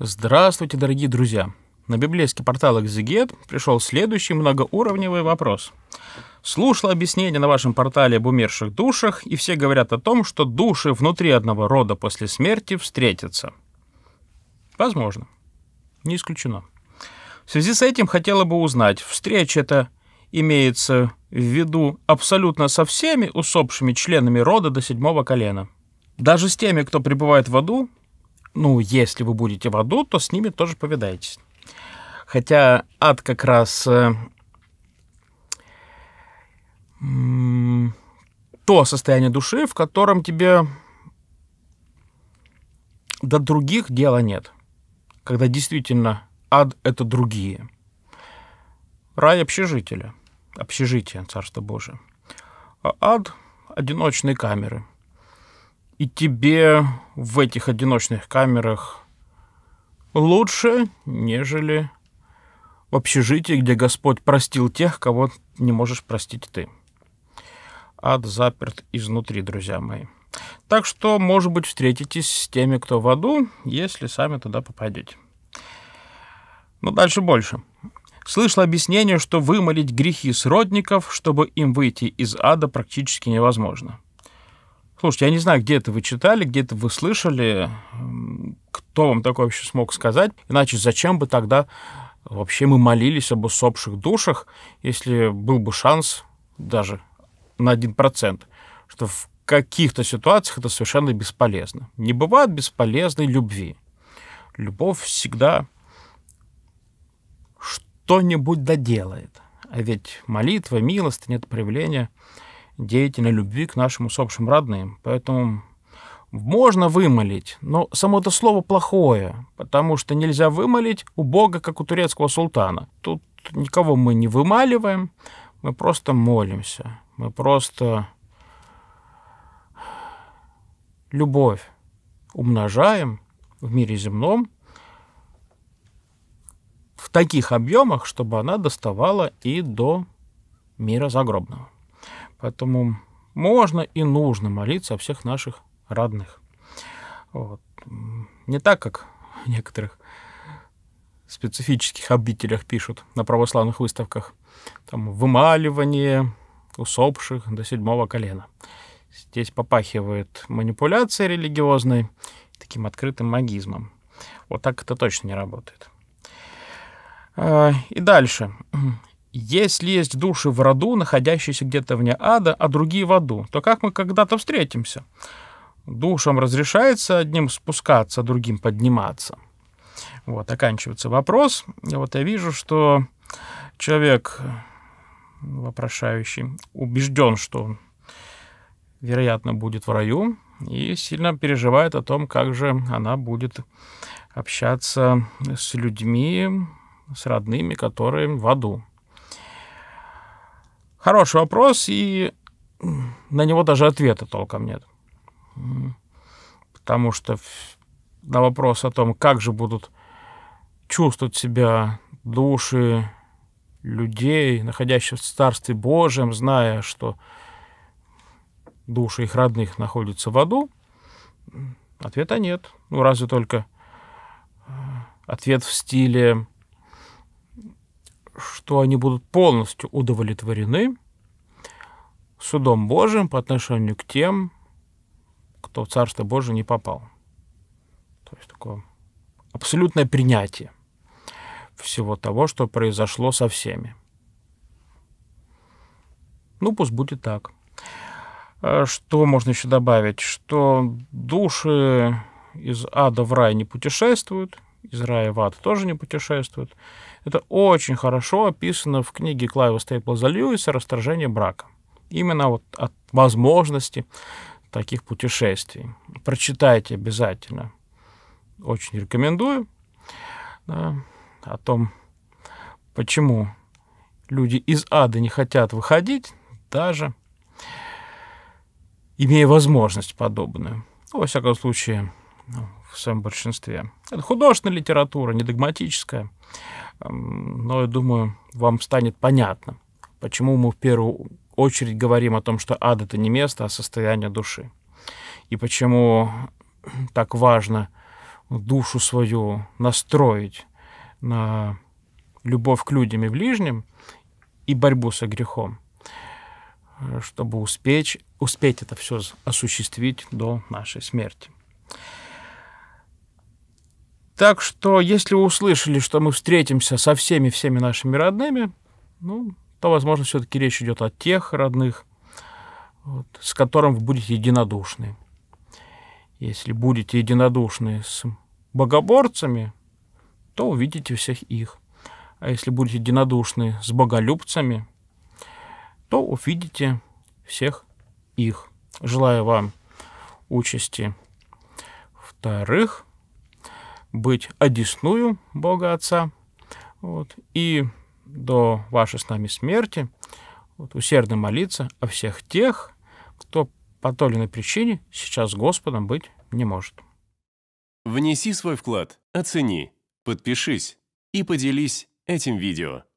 Здравствуйте, дорогие друзья! На библейский портал «Экзегет» пришел следующий многоуровневый вопрос. Слушал объяснение на вашем портале об умерших душах, и все говорят о том, что души внутри одного рода после смерти встретятся. Возможно. Не исключено. В связи с этим хотела бы узнать, встреча это имеется в виду абсолютно со всеми усопшими членами рода до седьмого колена – даже с теми, кто пребывает в аду, ну, если вы будете в аду, то с ними тоже повидаетесь. Хотя ад как раз э, то состояние души, в котором тебе до других дела нет. Когда действительно ад — это другие. Рай общежителя, общежитие Царства Божие. А ад — одиночные камеры — и тебе в этих одиночных камерах лучше, нежели в общежитии, где Господь простил тех, кого не можешь простить ты. Ад заперт изнутри, друзья мои. Так что, может быть, встретитесь с теми, кто в аду, если сами туда попадете. Но дальше больше. Слышал объяснение, что вымолить грехи сродников, чтобы им выйти из ада, практически невозможно – Слушайте, я не знаю, где это вы читали, где это вы слышали, кто вам такое вообще смог сказать, иначе зачем бы тогда вообще мы молились об усопших душах, если был бы шанс даже на один процент, что в каких-то ситуациях это совершенно бесполезно. Не бывает бесполезной любви. Любовь всегда что-нибудь доделает. А ведь молитва, милость, нет проявления – деятельной любви к нашим усопшим родным. Поэтому можно вымолить, но само это слово плохое, потому что нельзя вымолить у Бога, как у турецкого султана. Тут никого мы не вымаливаем, мы просто молимся, мы просто любовь умножаем в мире земном в таких объемах, чтобы она доставала и до мира загробного. Поэтому можно и нужно молиться о всех наших родных. Вот. Не так, как в некоторых специфических обителях пишут на православных выставках. Там вымаливание усопших до седьмого колена. Здесь попахивает манипуляцией религиозной, таким открытым магизмом. Вот так это точно не работает. А, и дальше. Если есть души в роду, находящиеся где-то вне ада, а другие в аду, то как мы когда-то встретимся? Душам разрешается одним спускаться, другим подниматься. Вот, оканчивается вопрос. И вот я вижу, что человек, вопрошающий, убежден, что он, вероятно, будет в раю, и сильно переживает о том, как же она будет общаться с людьми, с родными, которые в аду. Хороший вопрос, и на него даже ответа толком нет. Потому что на вопрос о том, как же будут чувствовать себя души людей, находящихся в Царстве Божьем, зная, что души их родных находятся в аду, ответа нет. Ну, разве только э, ответ в стиле что они будут полностью удовлетворены судом Божиим по отношению к тем, кто в Царство Божие не попал. То есть такое абсолютное принятие всего того, что произошло со всеми. Ну, пусть будет так. А что можно еще добавить? Что души из ада в рай не путешествуют – из рая в ад тоже не путешествуют. Это очень хорошо описано в книге Клайва Стейплза Льюиса «Расторжение брака». Именно вот от возможности таких путешествий. Прочитайте обязательно. Очень рекомендую. Да, о том, почему люди из ада не хотят выходить, даже имея возможность подобную. Ну, во всяком случае, в своем большинстве. Это художественная литература, не догматическая, но, я думаю, вам станет понятно, почему мы в первую очередь говорим о том, что ад — это не место, а состояние души. И почему так важно душу свою настроить на любовь к людям и ближним и борьбу со грехом, э, чтобы успеть, успеть это все осуществить до нашей смерти. Так что, если вы услышали, что мы встретимся со всеми-всеми нашими родными, ну, то, возможно, все-таки речь идет о тех родных, вот, с которым вы будете единодушны. Если будете единодушны с богоборцами, то увидите всех их. А если будете единодушны с боголюбцами, то увидите всех их. Желаю вам участи вторых – быть одесную Бога Отца, вот, и до вашей с нами смерти вот, усердно молиться о всех тех, кто по той или иной причине сейчас с Господом быть не может. Внеси свой вклад, оцени, подпишись и поделись этим видео.